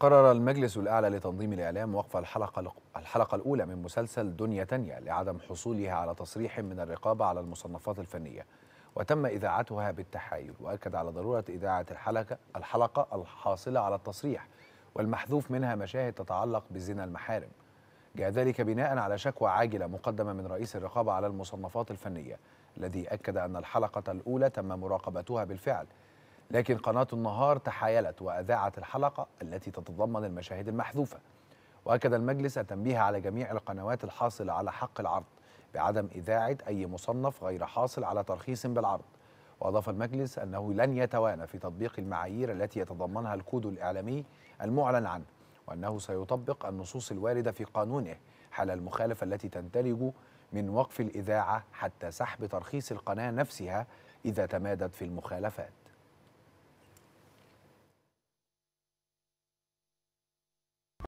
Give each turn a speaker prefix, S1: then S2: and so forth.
S1: قرر المجلس الأعلى لتنظيم الإعلام وقف الحلقة الحلقة الأولى من مسلسل دنيا تانية لعدم حصولها على تصريح من الرقابة على المصنفات الفنية وتم إذاعتها بالتحايل وأكد على ضرورة إذاعة الحلقة الحلقة الحاصلة على التصريح والمحذوف منها مشاهد تتعلق بزنا المحارم جاء ذلك بناء على شكوى عاجلة مقدمة من رئيس الرقابة على المصنفات الفنية الذي أكد أن الحلقة الأولى تم مراقبتها بالفعل لكن قناة النهار تحايلت وأذاعت الحلقة التي تتضمن المشاهد المحذوفة وأكد المجلس التنبيه على جميع القنوات الحاصلة على حق العرض بعدم إذاعة أي مصنف غير حاصل على ترخيص بالعرض وأضاف المجلس أنه لن يتوانى في تطبيق المعايير التي يتضمنها الكود الإعلامي المعلن عنه وأنه سيطبق النصوص الواردة في قانونه حال المخالفة التي تنتج من وقف الإذاعة حتى سحب ترخيص القناة نفسها إذا تمادت في المخالفات